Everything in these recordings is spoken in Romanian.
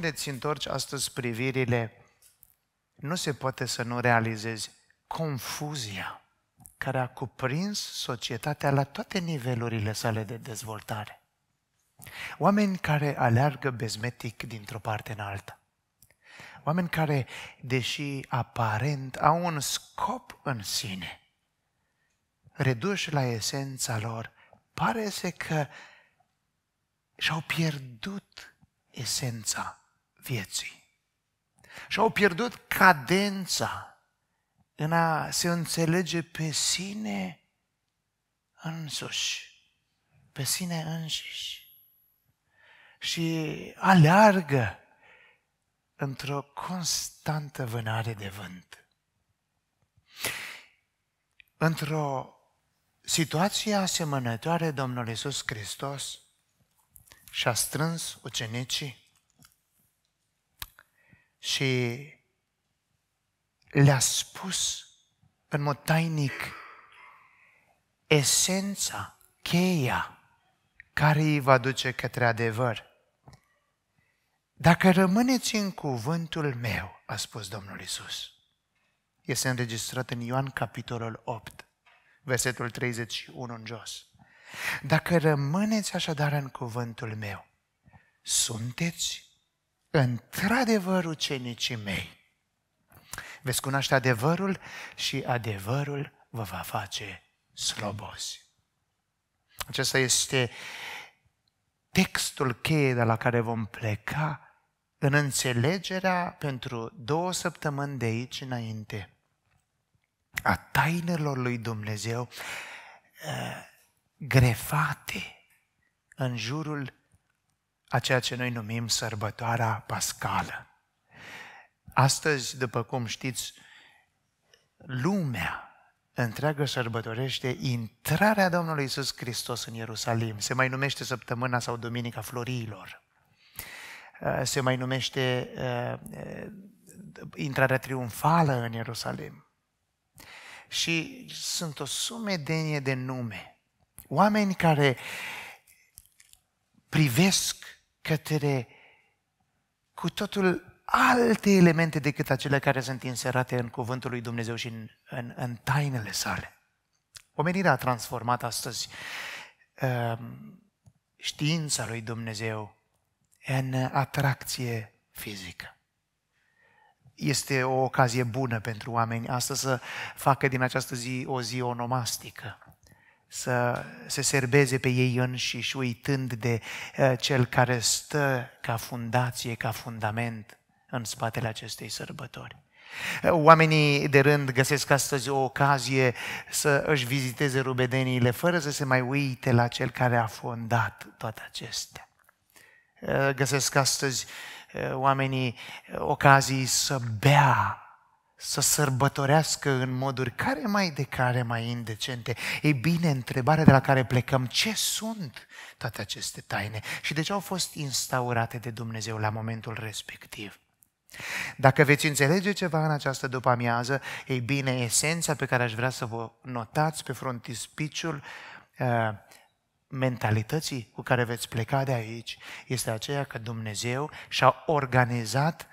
unde ți întorci astăzi privirile, nu se poate să nu realizezi confuzia care a cuprins societatea la toate nivelurile sale de dezvoltare. Oameni care aleargă bezmetic dintr-o parte în alta. Oameni care, deși aparent au un scop în sine, reduși la esența lor, pare să că și-au pierdut esența vieții. Și au pierdut cadența în a se înțelege pe sine însuși, pe sine înșiși. Și aleargă într-o constantă vânare de vânt. Într-o situație asemănătoare, Domnul Iisus Hristos și-a strâns ucenicii și le-a spus în mod tainic esența, cheia care îi va duce către adevăr. Dacă rămâneți în cuvântul meu, a spus Domnul Isus. Este înregistrat în Ioan capitolul 8, versetul 31 în jos. Dacă rămâneți așadar în cuvântul meu, sunteți într-adevăr ucenicii mei. Veți cunoaște adevărul și adevărul vă va face slobozi. Acesta este textul cheie de la care vom pleca în înțelegerea pentru două săptămâni de aici înainte a tainelor lui Dumnezeu eh, grefate în jurul a ceea ce noi numim sărbătoarea pascală. Astăzi, după cum știți, lumea întreagă sărbătorește intrarea Domnului Isus Hristos în Ierusalim. Se mai numește săptămâna sau Duminica Florilor. Uh, se mai numește uh, uh, intrarea triumfală în Ierusalim. Și sunt o sumedenie de nume. Oameni care privesc către cu totul alte elemente decât acele care sunt inserate în cuvântul lui Dumnezeu și în, în, în tainele sale. Omenirea a transformat astăzi uh, știința lui Dumnezeu în atracție fizică. Este o ocazie bună pentru oameni astăzi să facă din această zi o zi onomastică, să se serbeze pe ei înșiși, uitând de eh, cel care stă ca fundație, ca fundament în spatele acestei sărbători. Eh, oamenii de rând găsesc astăzi o ocazie să își viziteze rubedeniile fără să se mai uite la cel care a fondat toate acestea. Eh, găsesc astăzi oamenii ocazii să bea să sărbătorească în moduri care mai de care mai indecente. Ei bine, întrebarea de la care plecăm, ce sunt toate aceste taine și de ce au fost instaurate de Dumnezeu la momentul respectiv? Dacă veți înțelege ceva în această după-amiază, ei bine, esența pe care aș vrea să vă notați pe frontispiciul uh, mentalității cu care veți pleca de aici este aceea că Dumnezeu și-a organizat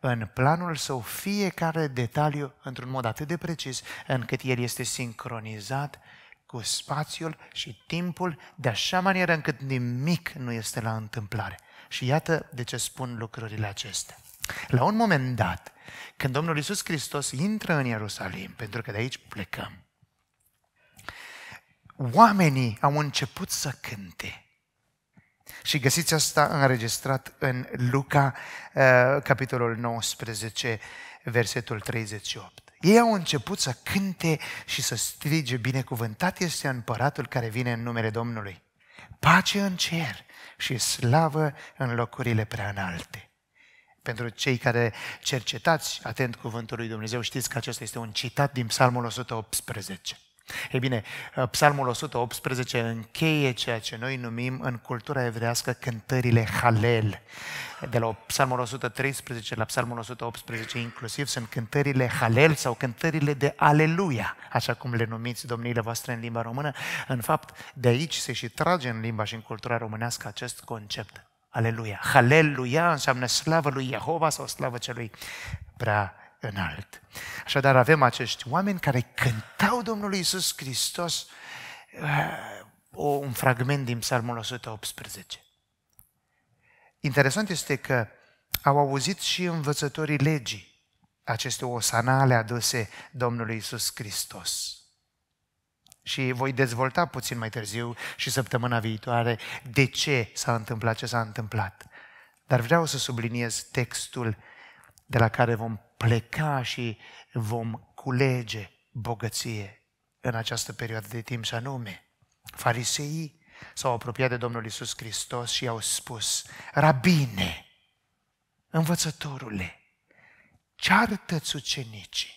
în planul său fiecare detaliu într-un mod atât de precis încât el este sincronizat cu spațiul și timpul de așa manieră încât nimic nu este la întâmplare. Și iată de ce spun lucrurile acestea. La un moment dat, când Domnul Isus Hristos intră în Ierusalim, pentru că de aici plecăm, oamenii au început să cânte. Și găsiți asta înregistrat în Luca, uh, capitolul 19, versetul 38. Ei au început să cânte și să strige, binecuvântat este împăratul care vine în numele Domnului. Pace în cer și slavă în locurile prea înalte. Pentru cei care cercetați atent cuvântul lui Dumnezeu, știți că acesta este un citat din Psalmul 118. Ei bine, uh, Psalmul 118 încheie ceea ce noi numim în cultura evrească cântările Halel. De la Psalmul 113 la Psalmul 118 inclusiv sunt cântările Halel sau cântările de Aleluia, așa cum le numiți domniile voastre în limba română. În fapt, de aici se și trage în limba și în cultura românească acest concept. Aleluia. Haleluia înseamnă slavă lui Jehova sau slavă celui prea înalt. Așadar avem acești oameni care cântau Domnului Isus Hristos uh, o, un fragment din Psalmul 118. Interesant este că au auzit și învățătorii legii aceste osanale aduse Domnului Isus Hristos. Și voi dezvolta puțin mai târziu și săptămâna viitoare de ce s-a întâmplat ce s-a întâmplat. Dar vreau să subliniez textul de la care vom pleca și vom culege bogăție în această perioadă de timp și anume. Fariseii s-au apropiat de Domnul Isus Hristos și i-au spus, Rabine, învățătorule, ceartă-ți ucenicii.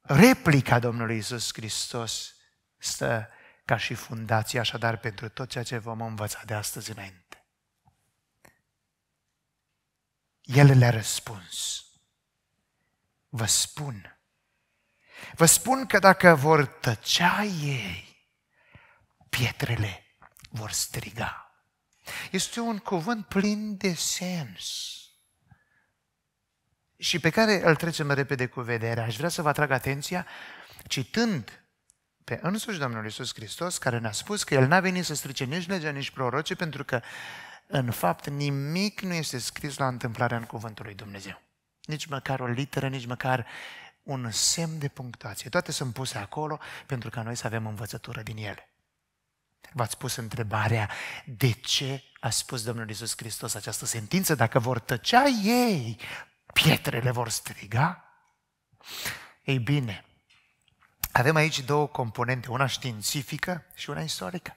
Replica Domnului Isus Hristos stă ca și fundație așadar pentru tot ceea ce vom învăța de astăzi înainte. El le-a răspuns. Vă spun, vă spun că dacă vor tăcea ei, pietrele vor striga. Este un cuvânt plin de sens și pe care îl trecem repede cu vederea. Aș vrea să vă atrag atenția citând pe însuși Domnul Iisus Hristos, care ne-a spus că El n-a venit să strice nici legea, nici prorocii, pentru că în fapt, nimic nu este scris la întâmplare în cuvântul lui Dumnezeu. Nici măcar o literă, nici măcar un semn de punctuație. Toate sunt puse acolo pentru ca noi să avem învățătură din ele. V-ați pus întrebarea, de ce a spus Domnul Iisus Hristos această sentință? Dacă vor tăcea ei, pietrele vor striga? Ei bine, avem aici două componente, una științifică și una istorică.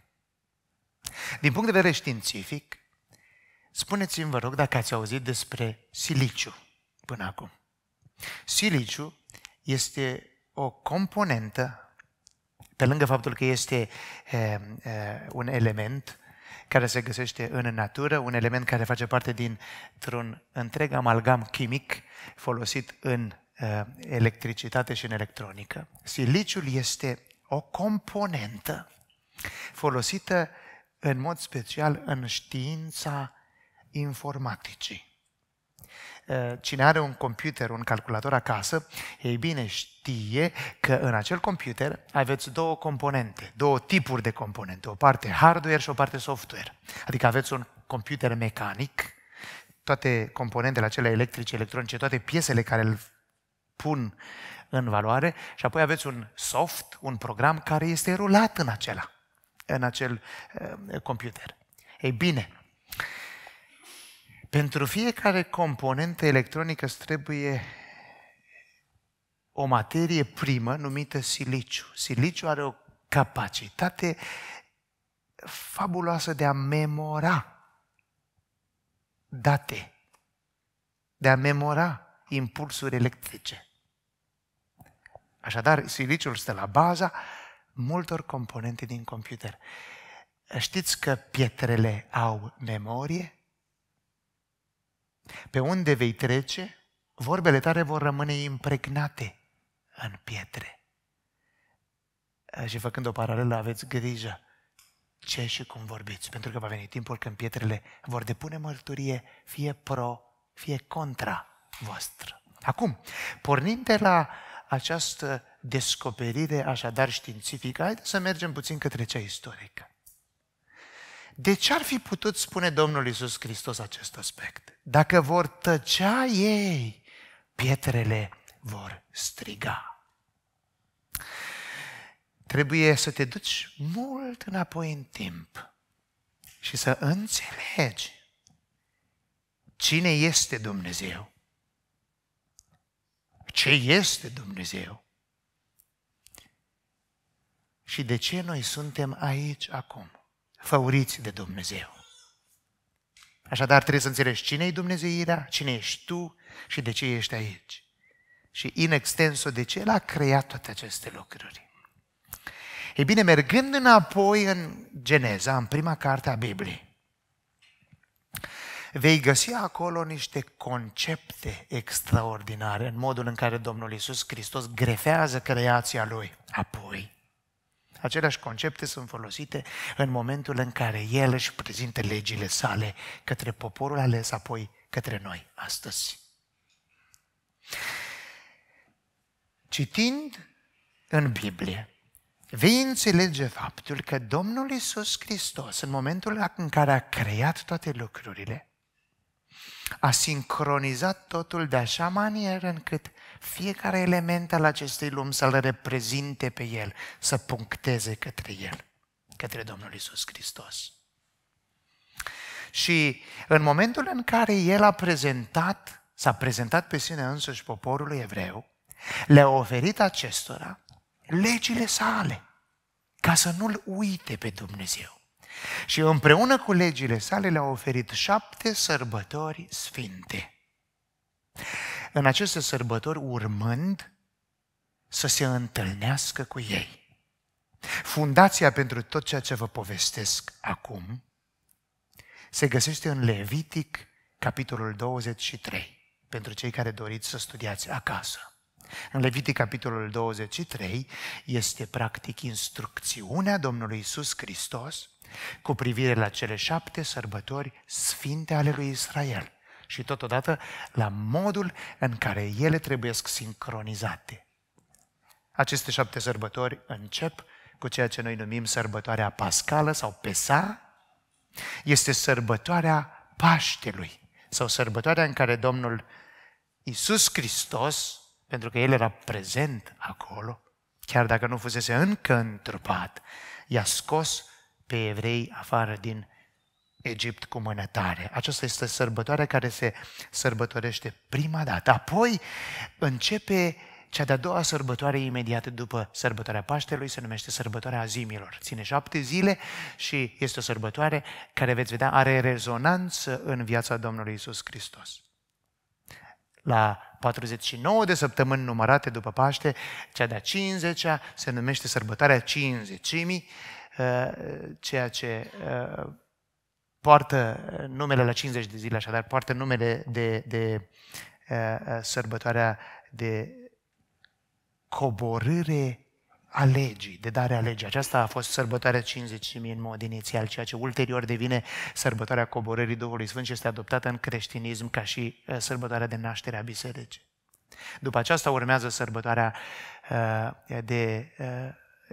Din punct de vedere științific, Spuneți-mi, vă rog, dacă ați auzit despre siliciu până acum. Siliciu este o componentă, pe lângă faptul că este e, eh, e, eh, un element care se găsește în natură, un element care face parte dintr-un întreg amalgam chimic folosit în e, eh, electricitate și în electronică. Siliciul este o componentă folosită în mod special în știința informaticii. Eh, cine are un computer, un calculator acasă, ei bine știe că în acel computer aveți două componente, două tipuri de componente, o parte hardware și o parte software. Adică aveți un computer mecanic, toate componentele acelea electrice, electronice, toate piesele care îl pun în valoare și apoi aveți un soft, un program care este rulat în acela, în acel uh, computer. Ei bine, pentru fiecare componentă electronică îți trebuie o materie primă numită siliciu. Siliciu are o capacitate fabuloasă de a memora date, de a memora impulsuri electrice. Așadar, siliciul stă la baza multor componente din computer. Știți că pietrele au memorie? Pe unde vei trece, vorbele tale vor rămâne impregnate în pietre. Și făcând o paralelă, aveți grijă ce și cum vorbiți, pentru că va veni timpul când pietrele vor depune mărturie fie pro, fie contra voastră. Acum, pornind de la această descoperire așadar științifică, haideți să mergem puțin către cea istorică. De ce ar fi putut spune Domnul Iisus Hristos acest aspect? Dacă vor tăcea ei, pietrele vor striga. Trebuie să te duci mult înapoi în timp și să înțelegi cine este Dumnezeu. Ce este Dumnezeu? Și de ce noi suntem aici acum? făuriți de Dumnezeu. Așadar trebuie să înțelegi cine e Dumnezeirea, cine ești tu și de ce ești aici. Și in extenso de ce El a creat toate aceste lucruri. Ei bine, mergând înapoi în Geneza, în prima carte a Bibliei, vei găsi acolo niște concepte extraordinare în modul în care Domnul Isus Hristos grefează creația Lui. Apoi, Aceleași concepte sunt folosite în momentul în care El își prezintă legile sale către poporul ales, apoi către noi astăzi. Citind în Biblie, vei înțelege faptul că Domnul Isus Hristos, în momentul în care a creat toate lucrurile, a sincronizat totul de așa manieră încât fiecare element al acestei lumi să-l reprezinte pe el, să puncteze către el, către Domnul Isus Hristos. Și în momentul în care el a prezentat, s-a prezentat pe sine însuși poporului evreu, le-a oferit acestora legile sale, ca să nu-L uite pe Dumnezeu. Și împreună cu legile sale le-a oferit șapte sărbători sfinte. În aceste sărbători urmând să se întâlnească cu ei. Fundația pentru tot ceea ce vă povestesc acum se găsește în Levitic, capitolul 23, pentru cei care doriți să studiați acasă. În Levitic, capitolul 23, este practic instrucțiunea Domnului Isus Hristos cu privire la cele șapte sărbători sfinte ale lui Israel și totodată la modul în care ele trebuie sincronizate. Aceste șapte sărbători încep cu ceea ce noi numim sărbătoarea pascală sau pesa, este sărbătoarea Paștelui sau sărbătoarea în care Domnul Isus Hristos, pentru că El era prezent acolo, chiar dacă nu fusese încă întrupat, i-a scos pe evrei afară din Egipt cu mânătare. Aceasta este sărbătoarea care se sărbătorește prima dată. Apoi începe cea de-a doua sărbătoare imediat după sărbătoarea Paștelui se numește sărbătoarea zimilor. Ține șapte zile și este o sărbătoare care, veți vedea, are rezonanță în viața Domnului Isus Hristos. La 49 de săptămâni numărate după Paște, cea de-a 50-a se numește sărbătoarea 50 -mii Eh, ceea ce eh, poartă eh, numele la 50 de zile, așadar, poartă numele de, de sărbătoarea de coborâre a legii, de darea legii. Aceasta a fost sărbătoarea 50.000 în mod inițial, ceea ce ulterior devine sărbătoarea coborării Duhului Sfânt și este adoptată în creștinism ca și sărbătoarea de naștere a bisericii. După aceasta urmează sărbătoarea de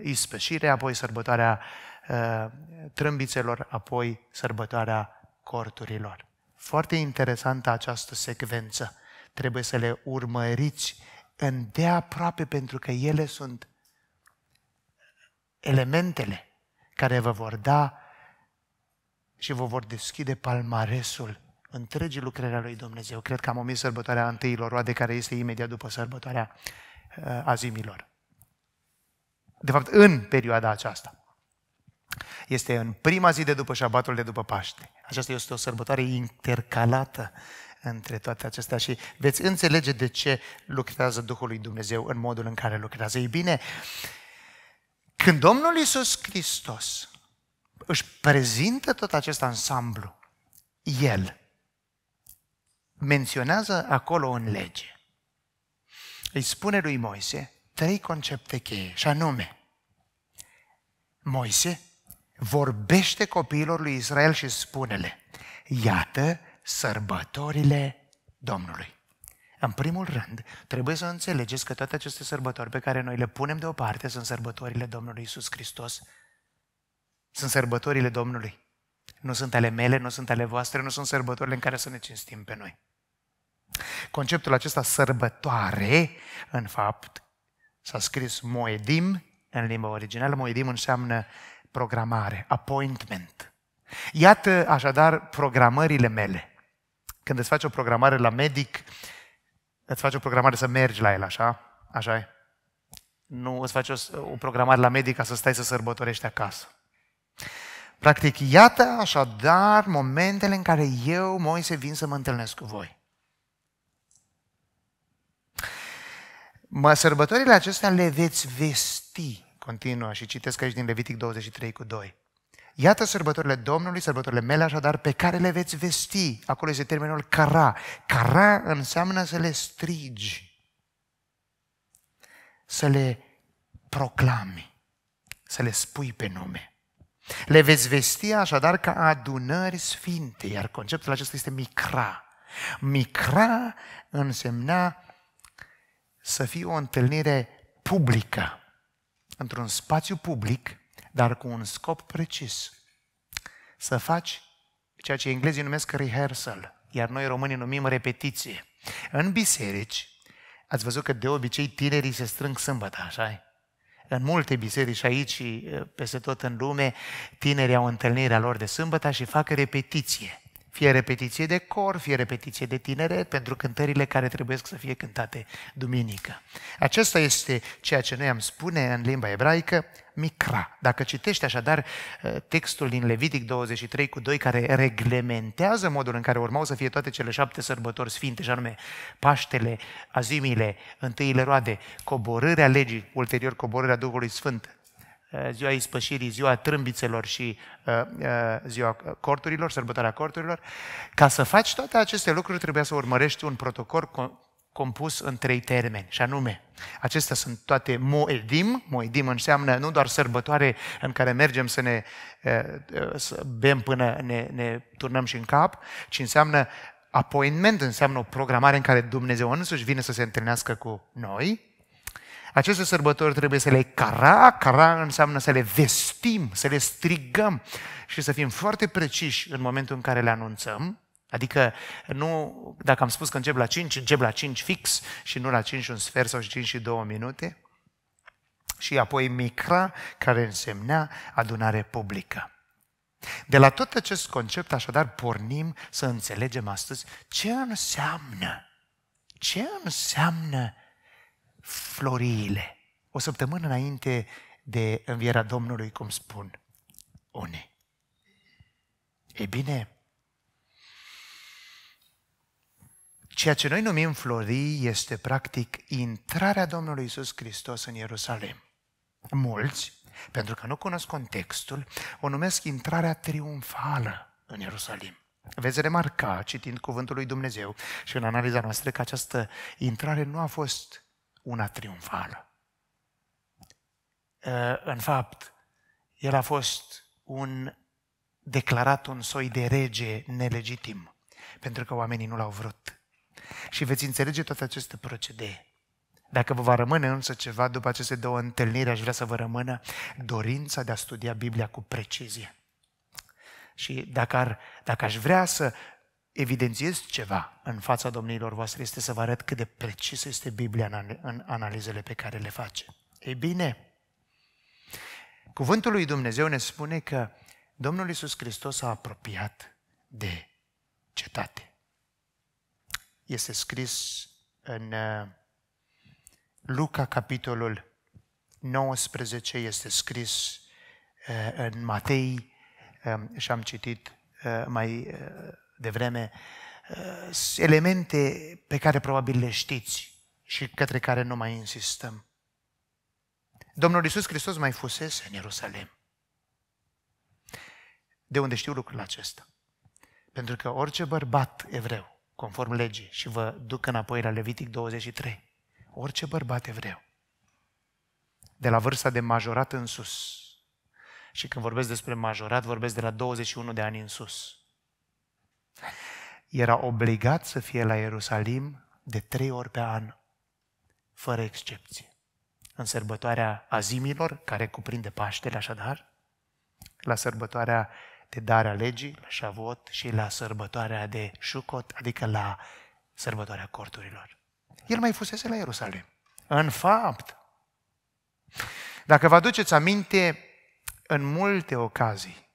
ispășire, apoi sărbătoarea uh, trâmbițelor, apoi sărbătoarea corturilor. Foarte interesantă această secvență. Trebuie să le urmăriți îndeaproape pentru că ele sunt elementele care vă vor da și vă vor deschide palmaresul întregii lucrări a lui Dumnezeu. Cred că am omis sărbătoarea întâilor roade, care este imediat după sărbătoarea ă, azimilor de fapt în perioada aceasta. Este în prima zi de după șabatul de după Paște. Aceasta este o sărbătoare intercalată între toate acestea și veți înțelege de ce lucrează Duhul lui Dumnezeu în modul în care lucrează. Ei bine, când Domnul Iisus Hristos își prezintă tot acest ansamblu, El menționează acolo în lege. Îi spune lui Moise, trei concepte cheie, și anume, Moise vorbește copiilor lui Israel și spune-le, iată sărbătorile Domnului. În primul rând, trebuie să înțelegeți că toate aceste sărbători pe care noi le punem deoparte sunt sărbătorile Domnului Isus Hristos. Sunt sărbătorile Domnului. Nu sunt ale mele, nu sunt ale voastre, nu sunt sărbătorile în care să ne cinstim pe noi. Conceptul acesta sărbătoare, în fapt, S-a scris Moedim în limba originală. Moedim înseamnă programare, appointment. Iată așadar programările mele. Când îți faci o programare la medic, îți faci o programare să mergi la el, așa? Așa e? Nu îți faci o, o programare la medic ca să stai să sărbătorești acasă. Practic, iată așadar momentele în care eu, Moise, vin să mă întâlnesc cu voi. Mă, sărbătorile acestea le veți vesti, continuă și citesc aici din Levitic 23 cu 2. Iată sărbătorile Domnului, sărbătorile mele așadar, pe care le veți vesti. Acolo este termenul cara. Cara înseamnă să le strigi, să le proclami, să le spui pe nume. Le veți vesti așadar ca adunări sfinte, iar conceptul acesta este micra. Micra însemna să fie o întâlnire publică, într-un spațiu public, dar cu un scop precis. Să faci ceea ce englezii numesc rehearsal, iar noi românii numim repetiție. În biserici, ați văzut că de obicei tinerii se strâng sâmbătă, așa În multe biserici aici peste tot în lume, tinerii au întâlnirea lor de sâmbătă și fac repetiție. Fie repetiție de cor, fie repetiție de tineret, pentru cântările care trebuie să fie cântate duminică. Acesta este ceea ce noi am spune în limba ebraică, micra. Dacă citești așadar uh, textul din Levitic 23 cu 2, care reglementează modul în care urmau să fie toate cele șapte sărbători sfinte, și anume Paștele, Azimile, Întâiile Roade, coborârea legii, ulterior coborârea Duhului Sfânt, Eh, ziua ispășirii, ziua trâmbițelor și eh, eh, ziua corturilor, sărbătoarea corturilor. Ca să faci toate aceste lucruri, trebuie să urmărești un protocol compus în trei termeni, și anume, acestea sunt toate moedim, moedim înseamnă nu doar sărbătoare în care mergem să ne să bem până ne, ne turnăm și în cap, ci înseamnă appointment, înseamnă o programare în care Dumnezeu însuși vine să se întâlnească cu noi, aceste sărbători trebuie să le cara, cara înseamnă să le vestim, să le strigăm și să fim foarte preciși în momentul în care le anunțăm, Adică nu, dacă am spus că încep la 5, încep la 5 fix și nu la 5 și un sfert sau 5 și 2 minute. Și apoi micra, care însemna adunare publică. De la tot acest concept, așadar, pornim să înțelegem astăzi ce înseamnă, ce înseamnă floriile. O săptămână înainte de învierea Domnului, cum spun unii. E bine, ceea ce noi numim florii este practic intrarea Domnului Isus Hristos în Ierusalim. Mulți, pentru că nu cunosc contextul, o numesc intrarea triumfală în Ierusalim. Veți remarca, citind cuvântul lui Dumnezeu și în analiza noastră, că această intrare nu a fost una triumfală. Ă, în fapt, el a fost un declarat un soi de rege nelegitim, pentru că oamenii nu l-au vrut. Și veți înțelege toate aceste procedee. Dacă vă va rămâne însă ceva după aceste două întâlniri, aș vrea să vă rămână dorința de a studia Biblia cu precizie. Și dacă, ar, dacă aș vrea să evidențiez ceva în fața domnilor voastre este să vă arăt cât de precisă este Biblia în analizele pe care le face. Ei bine, cuvântul lui Dumnezeu ne spune că Domnul Iisus Hristos a apropiat de cetate. Este scris în uh, Luca, capitolul 19, este scris uh, în Matei um, și am citit uh, mai de vreme uh, elemente pe care probabil le știți și către care nu mai insistăm. Domnul Iisus Hristos mai fusese în Ierusalim. De unde știu lucrul acesta? Pentru că orice bărbat evreu, conform legii, și vă duc înapoi la Levitic 23, orice bărbat evreu, de la vârsta de majorat în sus, și când vorbesc despre majorat, vorbesc de la 21 de ani în sus, era obligat să fie la Ierusalim de trei ori pe an, fără excepție. În sărbătoarea azimilor, care cuprinde Paștele, așadar, la sărbătoarea de darea legii, la Șavot și la sărbătoarea de Șucot, adică la sărbătoarea corturilor. El mai fusese la Ierusalim. În fapt, dacă vă aduceți aminte, în multe ocazii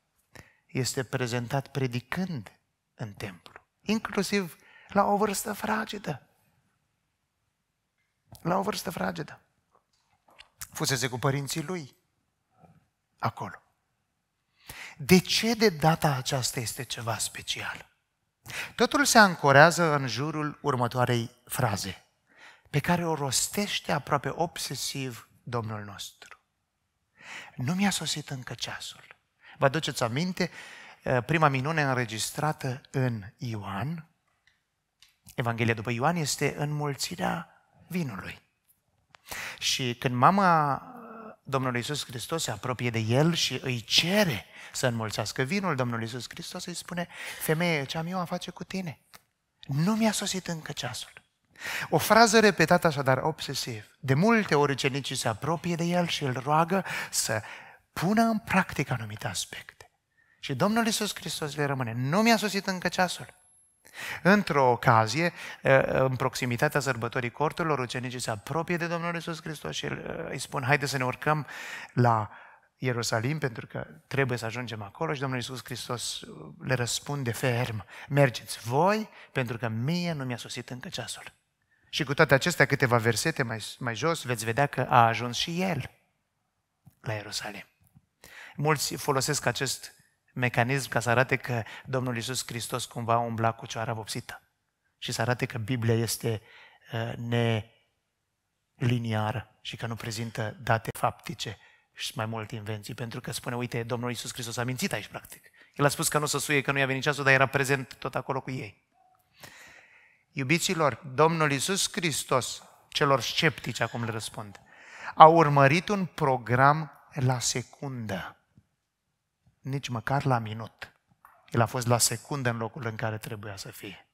este prezentat predicând în templu inclusiv la o vârstă fragedă. La o vârstă fragedă. Fusese cu părinții lui acolo. De ce de data aceasta este ceva special? Totul se ancorează în jurul următoarei fraze, pe care o rostește aproape obsesiv Domnul nostru. Nu mi-a sosit încă ceasul. Vă aduceți aminte? Eh, prima minune înregistrată în Ioan, Evanghelia după Ioan, este înmulțirea vinului. Și când mama eh, Domnului Iisus Hristos se apropie de el și îi cere să înmulțească vinul, Domnul Iisus Hristos îi spune, femeie, ce am eu a face cu tine? Nu mi-a sosit încă ceasul. O frază repetată așadar obsesiv. De multe ori ucenicii se apropie de el și îl roagă să pună în practică anumit aspect. Și Domnul Iisus Hristos le rămâne. Nu mi-a sosit încă ceasul. Într-o ocazie, în proximitatea sărbătorii corturilor, ucenicii se apropie de Domnul Iisus Hristos și îi spun, haide să ne urcăm la Ierusalim, pentru că trebuie să ajungem acolo și Domnul Iisus Hristos le răspunde ferm, mergeți voi, pentru că mie nu mi-a sosit încă ceasul. Și cu toate acestea, câteva versete mai, mai jos, veți vedea că a ajuns și el la Ierusalim. Mulți folosesc acest mecanism ca să arate că Domnul Iisus Hristos cumva umbla cu cioara vopsită și să arate că Biblia este ă, neliniară și că nu prezintă date faptice și mai multe invenții, pentru că spune, uite, Domnul Iisus Hristos a mințit aici, practic. El a spus că nu se suie, că nu i-a venit ceasul, dar era prezent tot acolo cu ei. Iubiților, Domnul Iisus Hristos, celor sceptici acum le răspund, a urmărit un program la secundă nici măcar la minut. El a fost la secundă în locul în care trebuia să fie.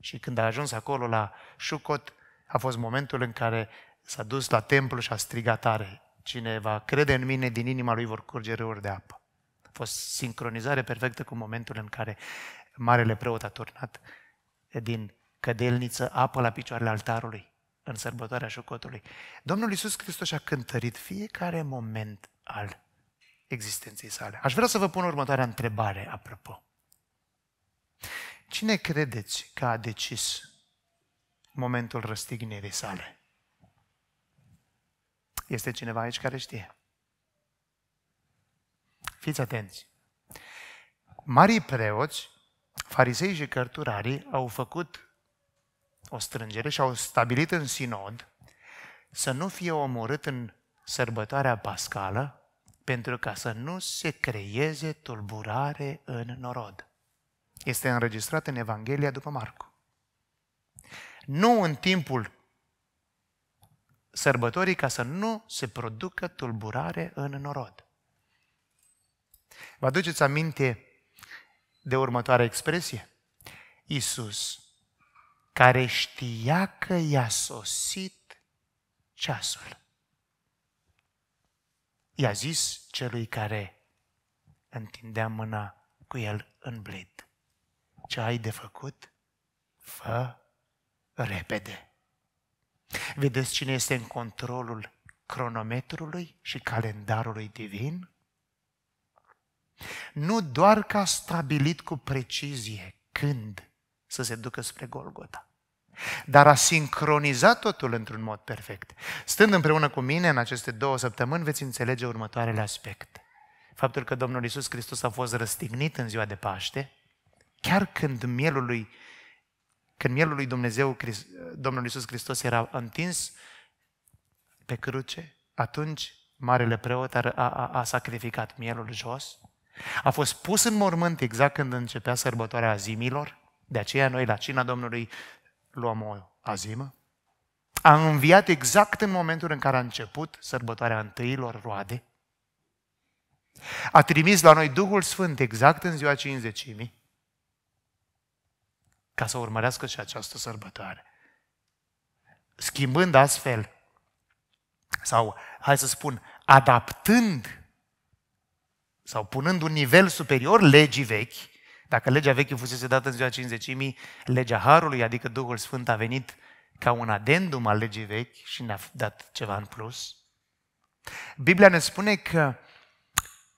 Și când a ajuns acolo la Șucot, a fost momentul în care s-a dus la templu și a strigat tare. Cine va crede în mine, din inima lui vor curge râuri de apă. A fost sincronizare perfectă cu momentul în care marele preot a turnat din cădelniță apă la picioarele altarului în sărbătoarea șocotului. Domnul Iisus Hristos a cântărit fiecare moment al existenței sale. Aș vrea să vă pun următoarea întrebare, apropo. Cine credeți că a decis momentul răstignirii sale? Este cineva aici care știe. Fiți atenți. Marii preoți, farisei și cărturarii au făcut o strângere și au stabilit în sinod să nu fie omorât în sărbătoarea pascală pentru ca să nu se creeze tulburare în norod. Este înregistrat în Evanghelia după Marcu. Nu în timpul sărbătorii ca să nu se producă tulburare în norod. Vă aduceți aminte de următoarea expresie? Iisus, care știa că i-a sosit ceasul. I-a zis celui care întindea mâna cu el în blid. Ce ai de făcut? Fă repede. Vedeți cine este în controlul cronometrului și calendarului divin? Nu doar că a stabilit cu precizie când să se ducă spre Golgota, dar a sincronizat totul într-un mod perfect. Stând împreună cu mine în aceste două săptămâni, veți înțelege următoarele aspecte. Faptul că Domnul Isus Hristos a fost răstignit în ziua de Paște, chiar când mielul lui, când mielul lui Dumnezeu, Domnul Isus Hristos era întins pe cruce, atunci marele preot a, a, a sacrificat mielul jos, a fost pus în mormânt exact când începea sărbătoarea zimilor, de aceea noi la cina Domnului luăm o azimă, a înviat exact în momentul în care a început sărbătoarea întâilor roade, a trimis la noi Duhul Sfânt exact în ziua cinzecimii, ca să urmărească și această sărbătoare. Schimbând astfel, sau, hai să spun, adaptând sau punând un nivel superior legii vechi, dacă legea veche fusese dată în ziua cinzecimii, legea Harului, adică Duhul Sfânt, a venit ca un adendum al legii vechi și ne-a dat ceva în plus. Biblia ne spune că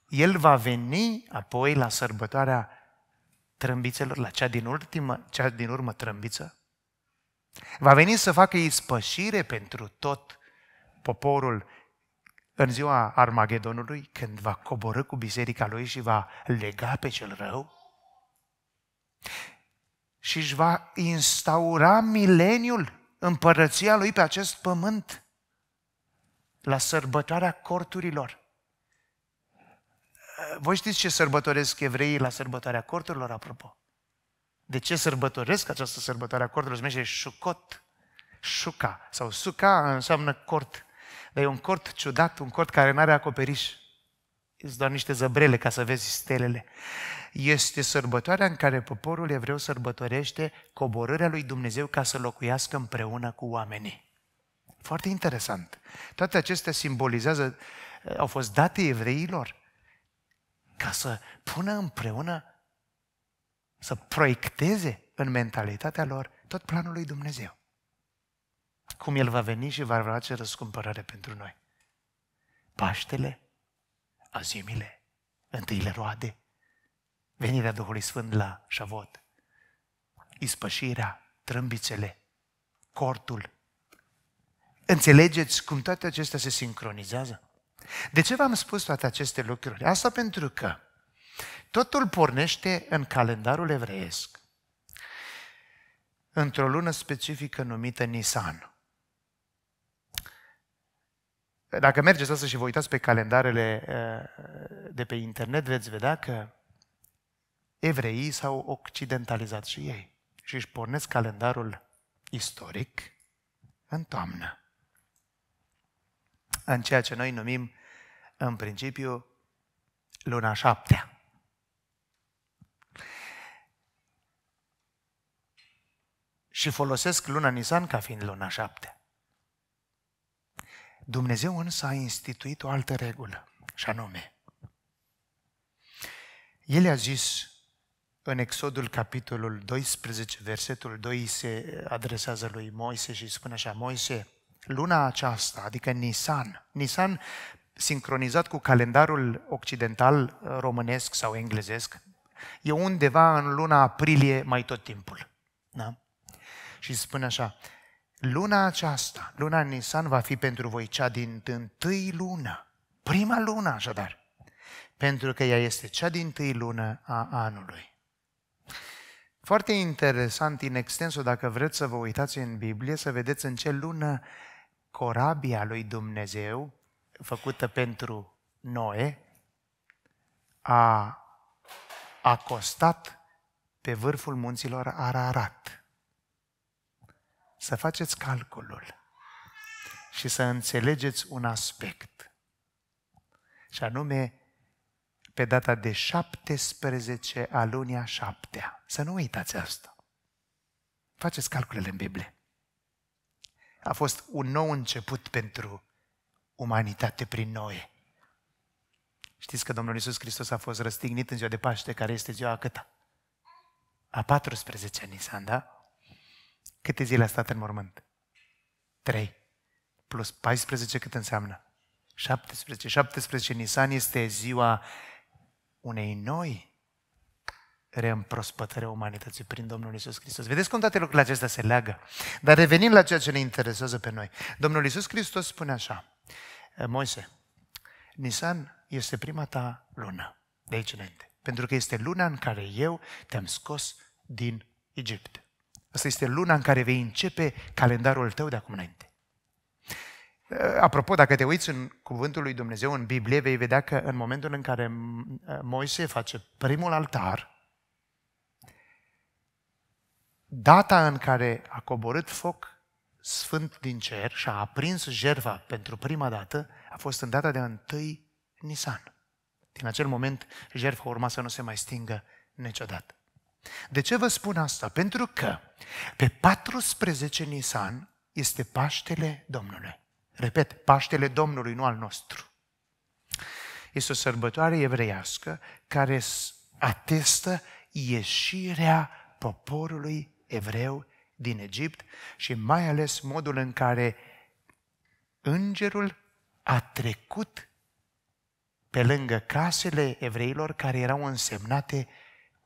El va veni apoi la sărbătoarea trâmbițelor, la cea din, ultimă, cea din urmă trâmbiță. Va veni să facă ispășire pentru tot poporul în ziua Armagedonului, când va coborâ cu biserica lui și va lega pe cel rău și își va instaura mileniul, împărăția lui pe acest pământ, la sărbătoarea corturilor. Voi știți ce sărbătoresc evreii la sărbătoarea corturilor, apropo? De ce sărbătoresc această sărbătoare a corturilor? Se numește șucot, șuca sau suca înseamnă cort. Dar e un cort ciudat, un cort care nu are acoperiș sunt doar niște zăbrele ca să vezi stelele. Este sărbătoarea în care poporul evreu sărbătorește coborârea lui Dumnezeu ca să locuiască împreună cu oamenii. Foarte interesant. Toate acestea simbolizează, eh, au fost date evreilor ca să pună împreună, să proiecteze în mentalitatea lor tot planul lui Dumnezeu. Cum El va veni și va face răscumpărare pentru noi. Paștele azimile, întâile roade, venirea Duhului Sfânt la șavot, ispășirea, trâmbițele, cortul. Înțelegeți cum toate acestea se sincronizează? De ce v-am spus toate aceste lucruri? Asta pentru că totul pornește în calendarul evreiesc într-o lună specifică numită Nisan. Dacă mergeți astăzi și vă uitați pe calendarele eh, de pe internet, veți vedea că evreii s-au occidentalizat și ei și își pornesc calendarul istoric în toamnă. În ceea ce noi numim, în principiu, luna șaptea. Și folosesc luna Nisan ca fiind luna șaptea. Dumnezeu însă a instituit o altă regulă, și anume, el a zis în Exodul capitolul 12, versetul 2 se adresează lui Moise și spune așa, Moise, luna aceasta, adică Nisan, Nisan sincronizat cu calendarul occidental românesc sau englezesc, e undeva în luna aprilie mai tot timpul. Da? Și spune așa, Luna aceasta, luna Nisan, va fi pentru voi cea din întâi lună, prima lună așadar, pentru că ea este cea din tâi lună a anului. Foarte interesant, în extensul, dacă vreți să vă uitați în Biblie, să vedeți în ce lună corabia lui Dumnezeu, făcută pentru Noe, a acostat pe vârful munților Ararat să faceți calculul și să înțelegeți un aspect. Și anume, pe data de 17 a lunii a șaptea. Să nu uitați asta. Faceți calculele în Biblie. A fost un nou început pentru umanitate prin noi. Știți că Domnul Iisus Hristos a fost răstignit în ziua de Paște, care este ziua a câta? A 14 Nisan, da? Câte zile a stat în mormânt? 3. Plus 14 cât înseamnă? 17. 17 Nisan este ziua unei noi reîmprospătări a umanității prin Domnul Isus Hristos. Vedeți cum toate lucrurile acestea se leagă. Dar revenim la ceea ce ne interesează pe noi, Domnul Isus Hristos spune așa, eh, Moise, Nisan este prima ta lună, de aici înainte, pentru că este luna în care eu te-am scos din Egipt. Asta este luna în care vei începe calendarul tău de acum înainte. Eh, apropo, dacă te uiți în cuvântul lui Dumnezeu, în Biblie, vei vedea că în momentul în care eh, Moise face primul altar, data în care a coborât foc sfânt din cer și a aprins jerva pentru prima dată a fost în data de 1 Nisan. Din acel moment, jertfa urma să nu se mai stingă niciodată. De ce vă spun asta? Pentru că pe 14 Nisan este Paștele Domnului. Repet, Paștele Domnului, nu al nostru. Este o sărbătoare evreiască care atestă ieșirea poporului evreu din Egipt și mai ales modul în care îngerul a trecut pe lângă casele evreilor care erau însemnate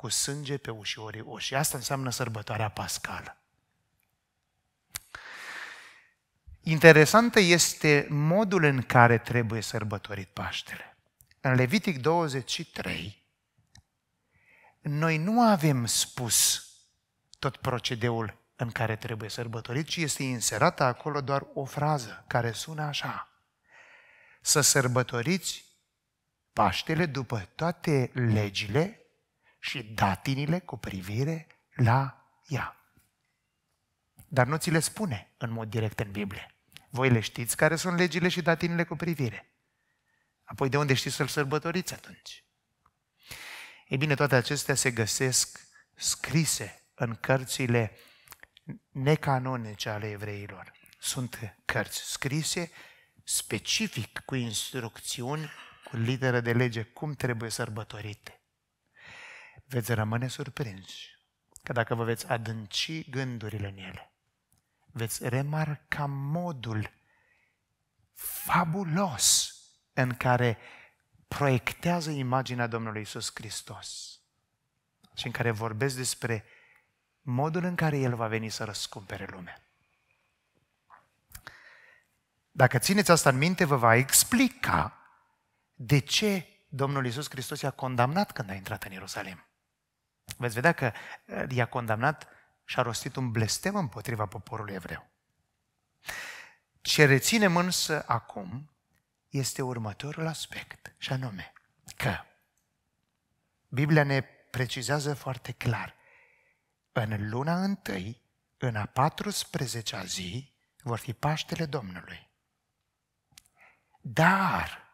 cu sânge pe ușorii oși. Asta înseamnă sărbătoarea pascală. Interesantă este modul în care trebuie sărbătorit Paștele. În Levitic 23, noi nu avem spus tot procedeul în care trebuie sărbătorit, ci este inserată acolo doar o frază care sună așa. Să sărbătoriți Paștele după toate legile și datinile cu privire la ea. Dar nu ți le spune în mod direct în Biblie. Voi le știți care sunt legile și datinile cu privire. Apoi de unde știți să-l sărbătoriți atunci? Ei bine, toate acestea se găsesc scrise în cărțile necanonice ale evreilor. Sunt cărți scrise specific cu instrucțiuni, cu literă de lege, cum trebuie sărbătorite veți rămâne surprinși că dacă vă veți adânci gândurile în ele, veți remarca modul fabulos în care proiectează imaginea Domnului Isus Hristos și în care vorbesc despre modul în care El va veni să răscumpere lumea. Dacă țineți asta în minte, vă va explica de ce Domnul Isus Hristos i-a condamnat când a intrat în Ierusalim veți vedea că uh, i-a condamnat și a rostit un blestem împotriva poporului evreu. Ce reținem însă acum este următorul aspect, și anume că Biblia ne precizează foarte clar. În luna întâi, în a 14-a zi, vor fi Paștele Domnului. Dar,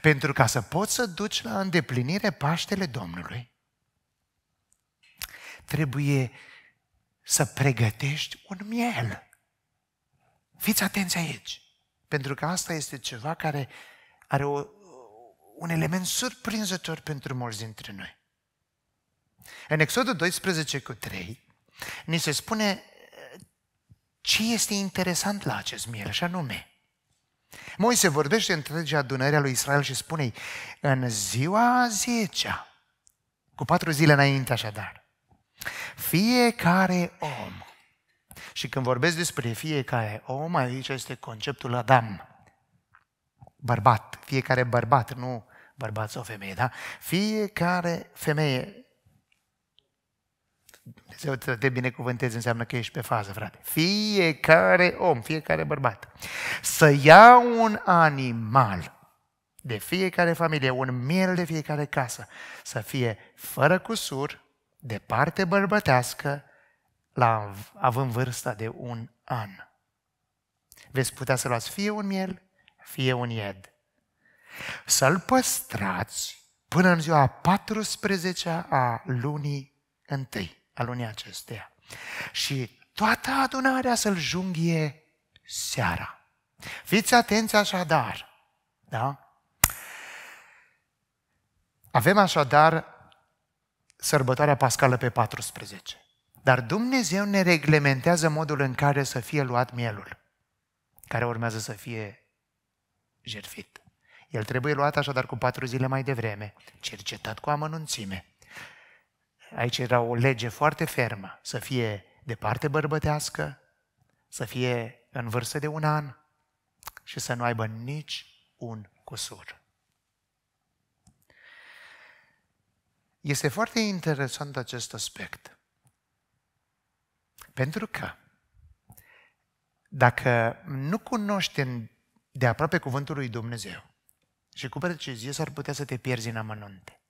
pentru ca să poți să duci la îndeplinire Paștele Domnului, trebuie să pregătești un miel. Fiți atenți aici, pentru că asta este ceva care are o, un element surprinzător pentru mulți dintre noi. În Exodul 12 cu 3, ni se spune eh, ce este interesant la acest miel, și anume, Moise vorbește întregii adunări a lui Israel și spune în ziua a 10 cu patru zile înainte așadar, fiecare om. Și când vorbesc despre fiecare om, aici este conceptul Adam. Bărbat, fiecare bărbat, nu bărbat sau femeie, da? Fiecare femeie, Dumnezeu să te binecuvântezi înseamnă că ești pe fază, frate. Fiecare om, fiecare bărbat, să ia un animal de fiecare familie, un miel de fiecare casă, să fie fără cusur, de parte bărbătească, la, având vârsta de un an. Veți putea să luați fie un miel, fie un ied. Să-l păstrați până în ziua 14 a lunii întâi, a lunii acesteia. Și toată adunarea să-l junghie seara. Fiți atenți așadar, da? Avem așadar sărbătoarea pascală pe 14. Dar Dumnezeu ne reglementează modul în care să fie luat mielul, care urmează să fie jertfit. El trebuie luat așadar cu patru zile mai devreme, cercetat cu amănunțime. Aici era o lege foarte fermă, să fie de parte bărbătească, să fie în vârstă de un an și să nu aibă nici un cusur. Este foarte interesant acest aspect. Pentru că dacă nu cunoști de aproape cuvântul lui Dumnezeu și cu precizie s-ar putea să te pierzi în amănunte.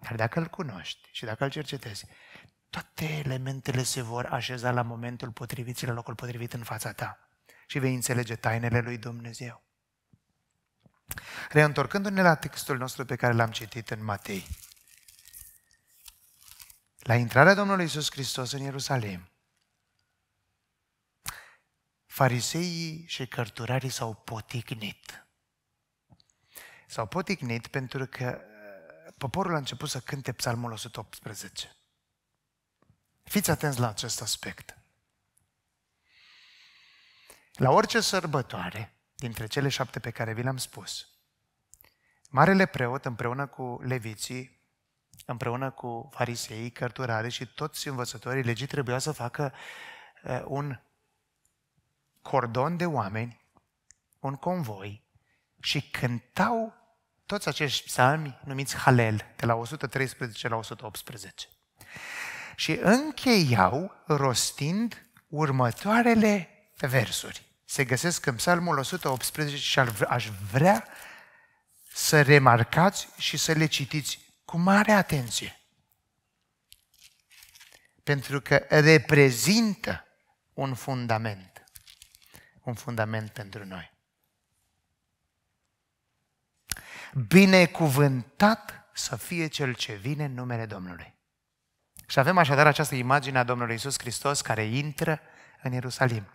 Dar dacă îl cunoști și dacă îl cercetezi, toate elementele se vor așeza la momentul potrivit și la locul potrivit în fața ta și vei înțelege tainele lui Dumnezeu. Reîntorcându-ne la textul nostru pe care l-am citit în Matei, la intrarea Domnului Isus Hristos în Ierusalim, fariseii și cărturarii s-au poticnit. S-au poticnit pentru că uh, poporul a început să cânte psalmul 118. Fiți atenți la acest aspect. La orice sărbătoare, dintre cele șapte pe care vi le-am spus, Marele preot împreună cu leviții împreună cu farisei, cărturare și toți învățătorii legii trebuia să facă uh, un cordon de oameni, un convoi și cântau toți acești psalmi numiți Halel, de la 113 la 118. Și încheiau rostind următoarele versuri. Se găsesc în psalmul 118 și aș vrea să remarcați și să le citiți cu mare atenție. Pentru că reprezintă un fundament. Un fundament pentru noi. Binecuvântat să fie cel ce vine în numele Domnului. Și avem așadar această imagine a Domnului Isus Hristos care intră în Ierusalim.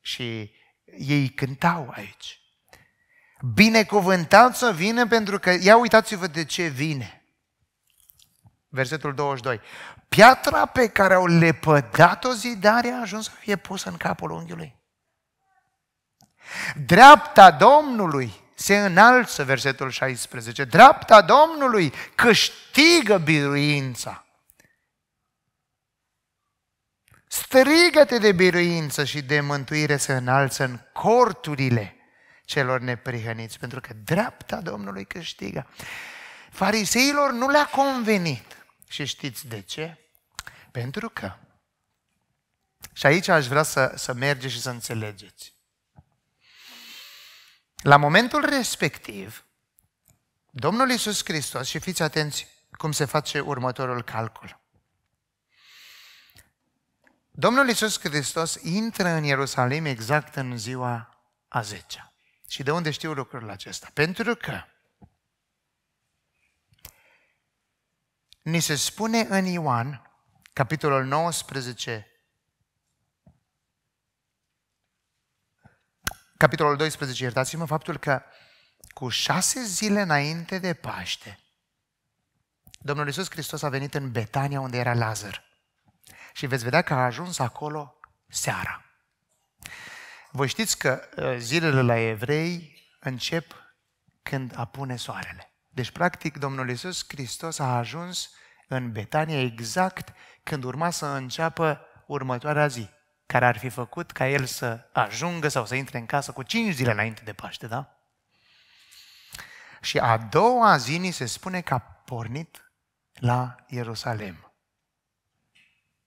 Și ei cântau aici. Binecuvântat să vină pentru că, ia uitați-vă de ce vine versetul 22. Piatra pe care au lepădat-o zidarea a ajuns să fie pusă în capul unghiului. Dreapta Domnului se înalță, versetul 16. Dreapta Domnului câștigă biruința. Strigăte de biruință și de mântuire se înalță în corturile celor neprihăniți, pentru că dreapta Domnului câștigă. Fariseilor nu le-a convenit și știți de ce? Pentru că. Și aici aș vrea să, să mergeți și să înțelegeți. La momentul respectiv, Domnul Iisus Hristos, și fiți atenți cum se face următorul calcul. Domnul Iisus Hristos intră în Ierusalim exact în ziua a 10 Și de unde știu lucrul acesta? Pentru că ni se spune în Ioan, capitolul 19, capitolul 12, iertați-mă, faptul că cu șase zile înainte de Paște, Domnul Iisus Hristos a venit în Betania unde era Lazar. Și veți vedea că a ajuns acolo seara. Voi știți că uh, zilele la evrei încep când apune soarele. Deci, practic, Domnul Iisus Hristos a ajuns în Betania exact când urma să înceapă următoarea zi, care ar fi făcut ca el să ajungă sau să intre în casă cu cinci zile înainte de Paște, da? Și a doua zi ni se spune că a pornit la Ierusalim.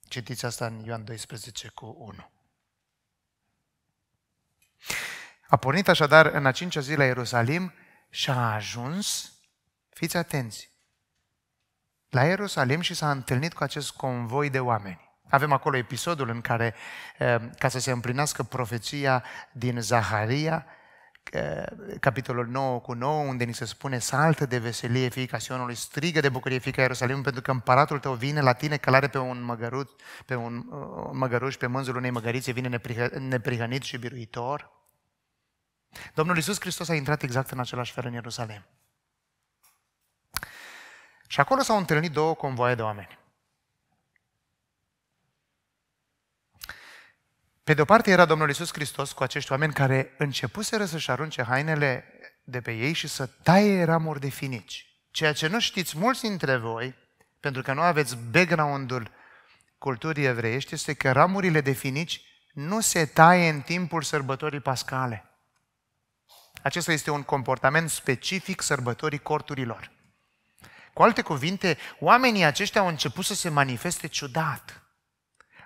Citiți asta în Ioan 12 cu 1. A pornit așadar în a cincea zi la Ierusalim și a ajuns Fiți atenți. La Ierusalim și s-a întâlnit cu acest convoi de oameni. Avem acolo episodul în care, eh, ca să se împlinească profeția din Zaharia, eh, capitolul 9 cu 9, unde ni se spune saltă de veselie fiica Sionului, strigă de bucurie fiica Ierusalim, pentru că împăratul tău vine la tine călare pe un, măgăruț, pe un uh, măgăruș, pe mânzul unei măgărițe, vine neprihănit și biruitor. Domnul Iisus Hristos a intrat exact în același fel în Ierusalim. Și acolo s-au întâlnit două convoaie de oameni. Pe de o parte era Domnul Isus Hristos cu acești oameni care începuseră să-și arunce hainele de pe ei și să taie ramuri de finici. Ceea ce nu știți mulți dintre voi, pentru că nu aveți background-ul culturii evreiești, este că ramurile de finici nu se taie în timpul sărbătorii pascale. Acesta este un comportament specific sărbătorii corturilor. Cu alte cuvinte, oamenii aceștia au început să se manifeste ciudat.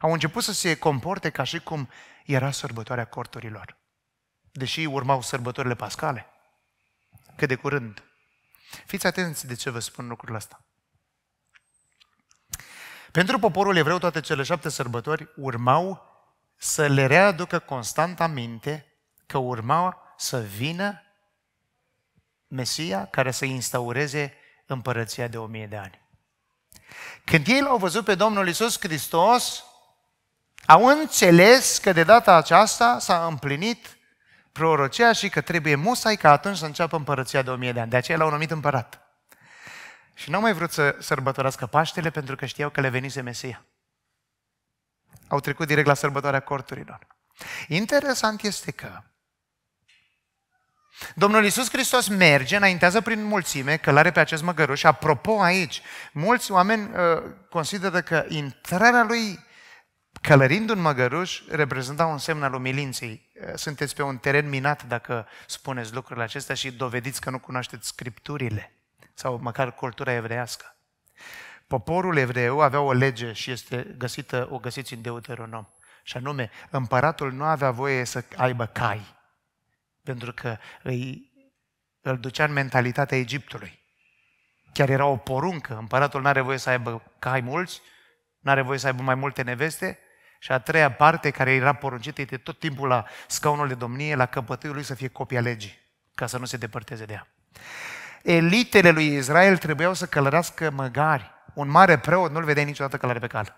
Au început să se comporte ca și cum era sărbătoarea corturilor. Deși urmau sărbătorile pascale. Cât de curând. Fiți atenți de ce vă spun lucrul ăsta. Pentru poporul evreu, toate cele șapte sărbători urmau să le readucă constant aminte că urmau să vină Mesia care să instaureze împărăția de o mie de ani. Când ei l-au văzut pe Domnul Isus Hristos, au înțeles că de data aceasta s-a împlinit prorocia și că trebuie musai ca atunci să înceapă împărăția de o mie de ani. De aceea l-au numit împărat. Și n-au mai vrut să sărbătorească Paștele pentru că știau că le venise Mesia. Au trecut direct la sărbătoarea corturilor. Interesant este că Domnul Iisus Hristos merge, înaintează prin mulțime, călare pe acest măgăruș. apropo aici, mulți oameni uh, consideră că intrarea lui călărind un măgăruș reprezenta un semn al umilinței. Uh, sunteți pe un teren minat dacă spuneți lucrurile acestea și dovediți că nu cunoașteți scripturile sau măcar cultura evreiască. Poporul evreu avea o lege și este găsită, o găsiți în Deuteronom, și anume, împăratul nu avea voie să aibă cai pentru că îi, îl ducea în mentalitatea Egiptului. Chiar era o poruncă, împăratul nu are voie să aibă cai mulți, nu are voie să aibă mai multe neveste, și a treia parte care era poruncită este tot timpul la scaunul de domnie, la căpătâiul lui să fie copia legii, ca să nu se depărteze de ea. Elitele lui Israel trebuiau să călărească măgari. Un mare preot nu-l vedea niciodată călare pe cal.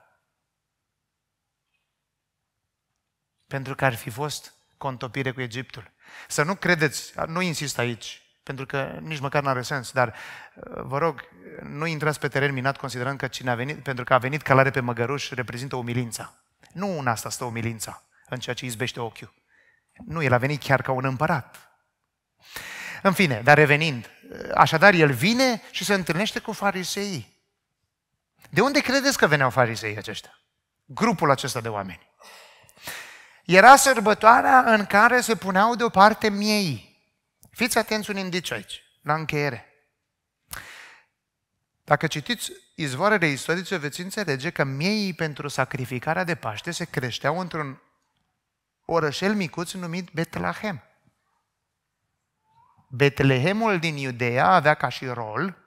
Pentru că ar fi fost contopire cu Egiptul. Să nu credeți, nu insist aici, pentru că nici măcar n-are sens, dar uh, vă rog, nu intrați pe teren minat considerând că cine a venit, pentru că a venit călare pe măgăruș, reprezintă umilința. Nu în asta stă umilința, în ceea ce izbește ochiul. Nu, el a venit chiar ca un împărat. În fine, dar revenind, uh, așadar el vine și se întâlnește cu farisei. De unde credeți că veneau farisei aceștia? Grupul acesta de oameni. Era sărbătoarea în care se puneau deoparte miei. Fiți atenți un indiciu aici, la încheiere. Dacă citiți izvoarele istorice, veți înțelege că miei pentru sacrificarea de Paște se creșteau într-un orășel micuț numit Betlehem. Betlehemul din Iudea avea ca și rol,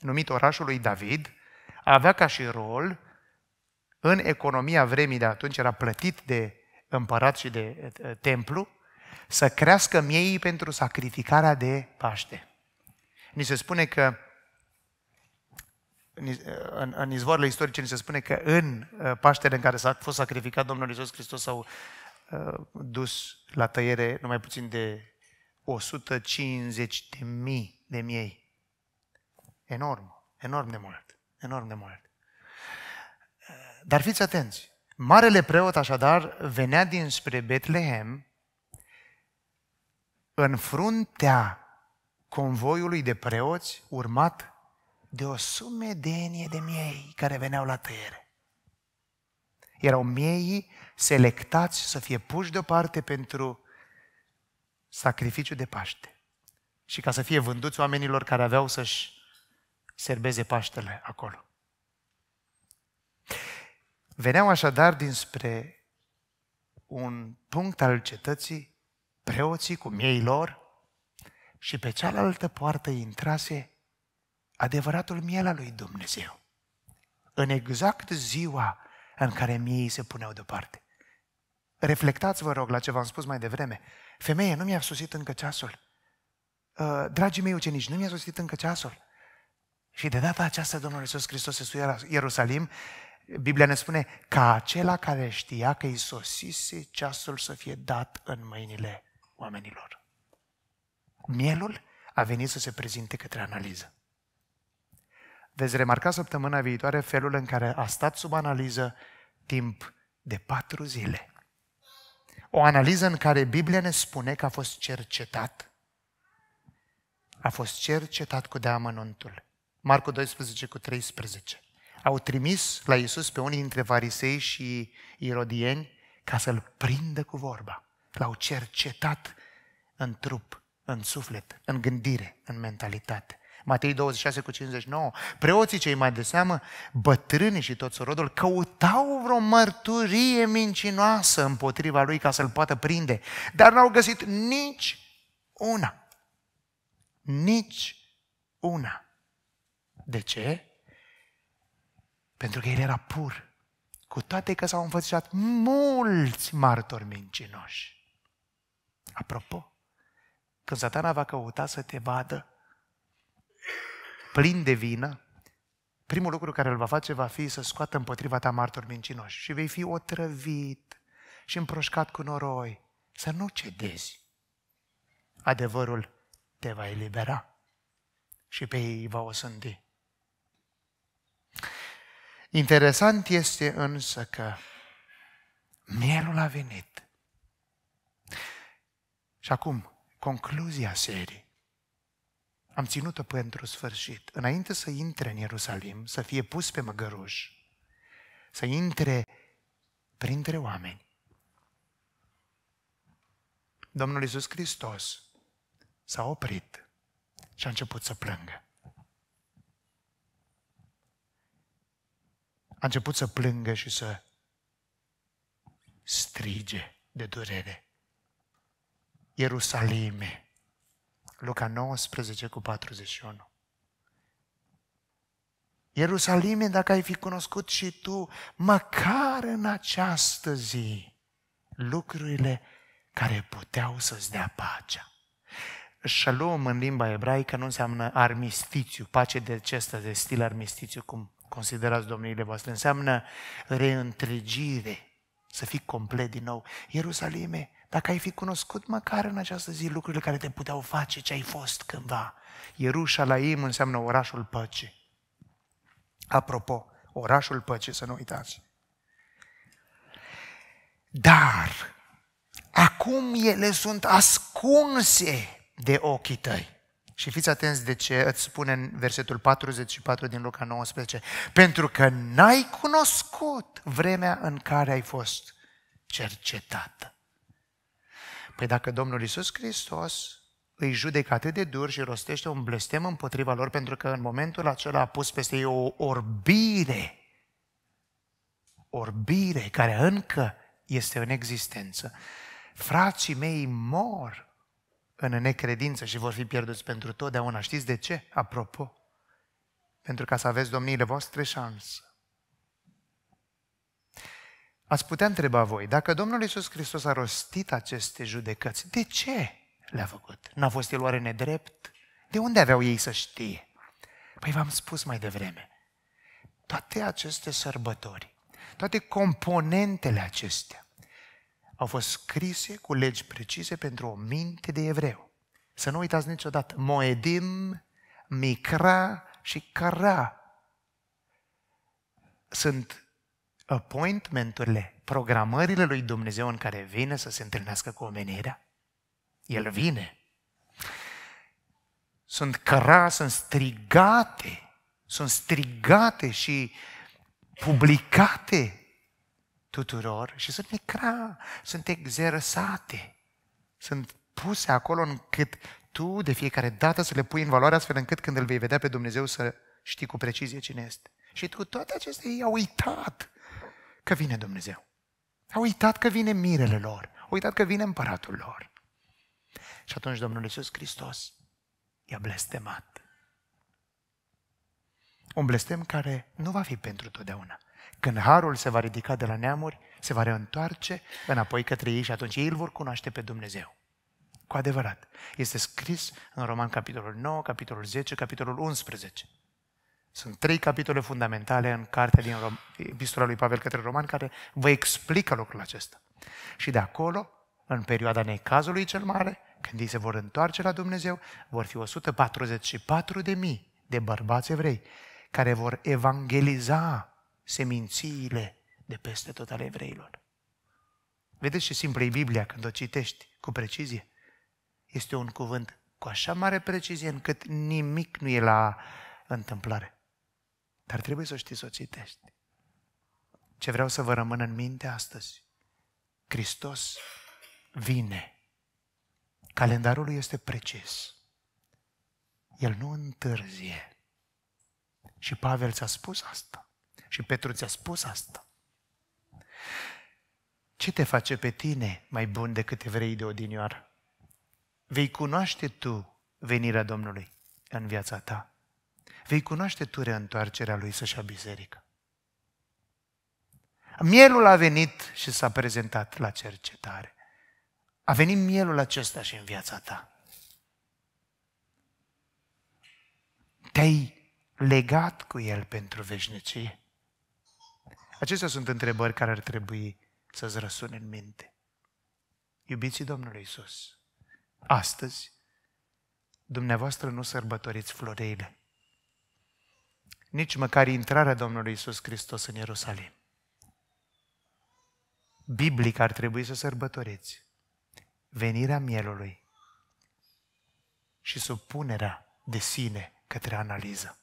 numit orașul lui David, avea ca și rol, în economia vremii de atunci era plătit de împărat și de eh, templu, să crească miei pentru sacrificarea de Paște. Ni se spune că eh, în, în izvoarele istorice ni se spune că în eh, Paștele în care s-a fost sacrificat Domnul Iisus Hristos s-au dus la tăiere numai puțin de 150 de mii de miei. Enorm, enorm de mult, enorm de mult. Dar fiți atenți, Marele preot așadar venea dinspre Betlehem în fruntea convoiului de preoți urmat de o sumedenie de miei care veneau la tăiere. Erau miei selectați să fie puși deoparte pentru sacrificiu de Paște și ca să fie vânduți oamenilor care aveau să-și serbeze Paștele acolo. Veneau așadar dinspre un punct al cetății preoții cu miei lor și pe cealaltă poartă intrase adevăratul miel al lui Dumnezeu. În exact ziua în care miei se puneau deoparte. Reflectați, vă rog, la ce v-am spus mai devreme. Femeie, nu mi-a susit încă ceasul. Uh, dragii mei ucenici, nu mi-a susit încă ceasul. Și de data aceasta Domnul Iisus Hristos se suie la Ierusalim Biblia ne spune ca acela care știa că îi sosise ceasul să fie dat în mâinile oamenilor. Mielul a venit să se prezinte către analiză. Veți remarca săptămâna viitoare felul în care a stat sub analiză timp de patru zile. O analiză în care Biblia ne spune că a fost cercetat. A fost cercetat cu deamănuntul. Marcu 12 cu 13 au trimis la Iisus pe unii dintre farisei și irodieni ca să-l prindă cu vorba. L-au cercetat în trup, în suflet, în gândire, în mentalitate. Matei 26 cu 59, preoții cei mai de seamă, bătrânii și tot sorodul, căutau vreo mărturie mincinoasă împotriva lui ca să-l poată prinde, dar n-au găsit nici una. Nici una. De ce? Pentru că el era pur. Cu toate că s-au înfățișat mulți martori mincinoși. Apropo, când satana va căuta să te vadă plin de vină, primul lucru care îl va face va fi să scoată împotriva ta martori mincinoși și vei fi otrăvit și împroșcat cu noroi. Să nu cedezi. Adevărul te va elibera și pe ei va osândi. Interesant este însă că mielul a venit. Și acum, concluzia serii. Am ținut-o pentru sfârșit. Înainte să intre în Ierusalim, să fie pus pe măgăruș, să intre printre oameni, Domnul Iisus Hristos s-a oprit și a început să plângă. a început să plângă și să strige de durere. Ierusalime, Luca 19 cu 41. Ierusalime, dacă ai fi cunoscut și tu, măcar în această zi, lucrurile care puteau să-ți dea pacea. Shalom în limba ebraică nu înseamnă armistițiu, pace de acesta de stil armistițiu, cum considerați domniile voastre, înseamnă reîntregire, să fii complet din nou. Ierusalime, dacă ai fi cunoscut măcar în această zi lucrurile care te puteau face ce ai fost cândva. Ierusalim înseamnă orașul păcii. Apropo, orașul păcii, să nu uitați. Dar acum ele sunt ascunse de ochii tăi. Și fiți atenți de ce îți spune în versetul 44 din Luca 19. Pentru că n-ai cunoscut vremea în care ai fost cercetată. Păi dacă Domnul Isus Hristos îi judecă atât de dur și rostește un blestem împotriva lor, pentru că în momentul acela a pus peste ei o orbire, orbire care încă este în existență. Frații mei mor în necredință și vor fi pierduți pentru totdeauna. Știți de ce? Apropo, pentru ca să aveți domniile voastre șansă. Ați putea întreba voi, dacă Domnul Iisus Hristos a rostit aceste judecăți, de ce le-a făcut? N-a fost el oare nedrept? De unde aveau ei să știe? Păi v-am spus mai devreme, toate aceste sărbători, toate componentele acestea, au fost scrise cu legi precise pentru o minte de evreu. Să nu uitați niciodată, moedim, micra și cara sunt appointmenturile, programările lui Dumnezeu în care vine să se întâlnească cu omenirea. El vine. Sunt căra, sunt strigate, sunt strigate și publicate tuturor și sunt necra, sunt exersate, sunt puse acolo încât tu de fiecare dată să le pui în valoare astfel încât când îl vei vedea pe Dumnezeu să știi cu precizie cine este. Și tu toate acestea ei au uitat că vine Dumnezeu. Au uitat că vine mirele lor. Au uitat că vine împăratul lor. Și atunci Domnul Iisus Hristos i-a blestemat. Un blestem care nu va fi pentru totdeauna. Când harul se va ridica de la neamuri, se va reîntoarce înapoi către ei și atunci ei îl vor cunoaște pe Dumnezeu. Cu adevărat. Este scris în Roman capitolul 9, capitolul 10, capitolul 11. Sunt trei capitole fundamentale în cartea din Rom- Epistola lui Pavel către Roman care vă explică lucrul acesta. Și de acolo, în perioada necazului cel mare, când ei se vor întoarce la Dumnezeu, vor fi 144 de mii de bărbați evrei care vor evangeliza semințiile de peste tot ale evreilor. Vedeți ce simplă e Biblia când o citești cu precizie? Este un cuvânt cu așa mare precizie încât nimic nu e la întâmplare. Dar trebuie să știi să o citești. Ce vreau să vă rămână în minte astăzi. Hristos vine. Calendarul lui este precis. El nu întârzie. Și Pavel ți-a spus asta. Și Petru ți-a spus asta. Ce te face pe tine mai bun decât evrei de odinioară? Vei cunoaște tu venirea Domnului în viața ta. Vei cunoaște tu reîntoarcerea lui să-și a biserică. Mielul a venit și s-a prezentat la cercetare. A venit mielul acesta și în viața ta. Te-ai legat cu el pentru veșnicie. Acestea sunt întrebări care ar trebui să-ți răsune în minte. Iubiții Domnului Isus, astăzi, dumneavoastră nu sărbătoriți floreile, nici măcar intrarea Domnului Isus Hristos în Ierusalim. Biblic ar trebui să sărbătoriți venirea mielului și supunerea de sine către analiză.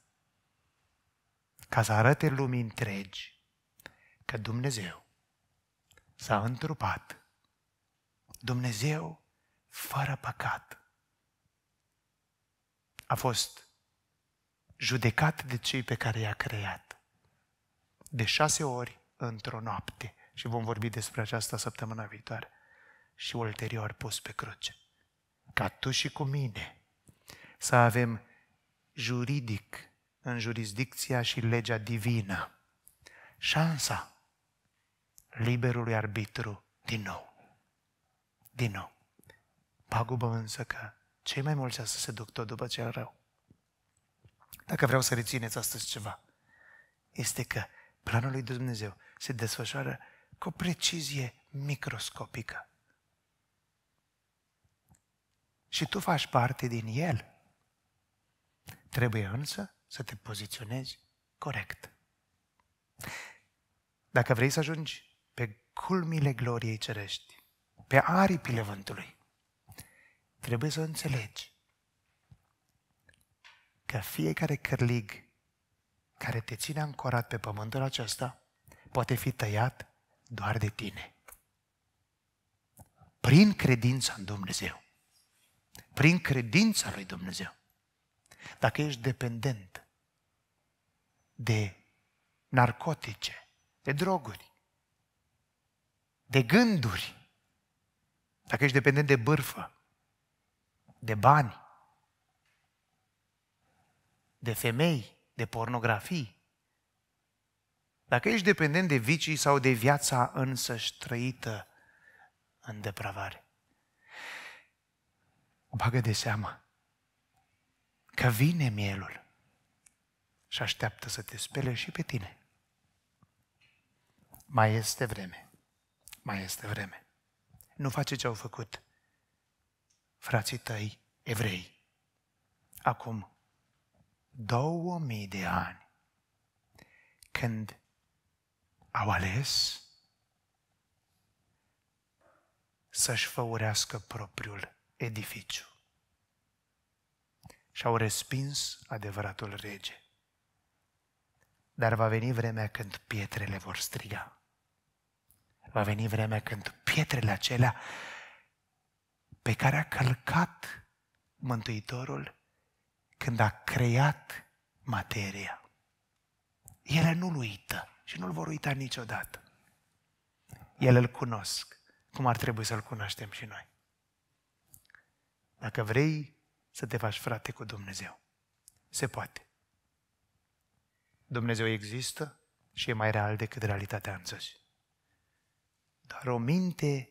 Ca să arate lumii întregi că Dumnezeu s-a întrupat. Dumnezeu fără păcat a fost judecat de cei pe care i-a creat. De șase ori într-o noapte. Și vom vorbi despre aceasta săptămâna viitoare. Și ulterior pus pe cruce. Ca tu și cu mine să avem juridic în jurisdicția și legea divină. Șansa liberului arbitru din nou. Din nou. Pagubă însă că cei mai mulți să se duc tot după cel rău. Dacă vreau să rețineți astăzi ceva, este că planul lui Dumnezeu se desfășoară cu o precizie microscopică. Și tu faci parte din el. Trebuie însă să te poziționezi corect. Dacă vrei să ajungi culmile gloriei cerești, pe aripile vântului. Trebuie să înțelegi că fiecare cărlig care te ține ancorat pe pământul acesta poate fi tăiat doar de tine. Prin credința în Dumnezeu. Prin credința lui Dumnezeu. Dacă ești dependent de narcotice, de droguri, de gânduri, dacă ești dependent de bârfă, de bani, de femei, de pornografii, dacă ești dependent de vicii sau de viața însăși trăită în depravare. Bagă de seamă că vine mielul și așteaptă să te spele și pe tine. Mai este vreme mai este vreme. Nu face ce au făcut frații tăi evrei. Acum două mii de ani, când au ales să-și făurească propriul edificiu. Și au respins adevăratul rege. Dar va veni vremea când pietrele vor striga va veni vremea când pietrele acelea pe care a călcat Mântuitorul când a creat materia. Ele nu-l uită și nu-l vor uita niciodată. Ele îl cunosc, cum ar trebui să-l cunoaștem și noi. Dacă vrei să te faci frate cu Dumnezeu, se poate. Dumnezeu există și e mai real decât realitatea însăși dar o minte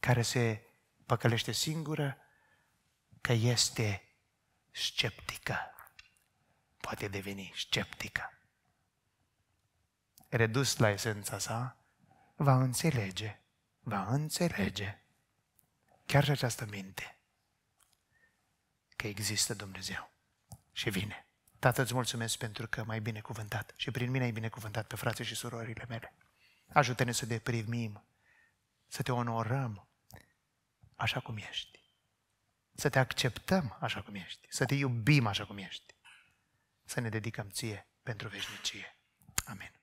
care se păcălește singură că este sceptică. Poate deveni sceptică. Redus la esența sa, va înțelege, va înțelege chiar și această minte că există Dumnezeu și vine. Tată, îți mulțumesc pentru că m-ai binecuvântat și prin mine ai binecuvântat pe frații și surorile mele. Ajută-ne să te primim, să te onorăm așa cum ești. Să te acceptăm așa cum ești, să te iubim așa cum ești. Să ne dedicăm ție pentru veșnicie. Amen.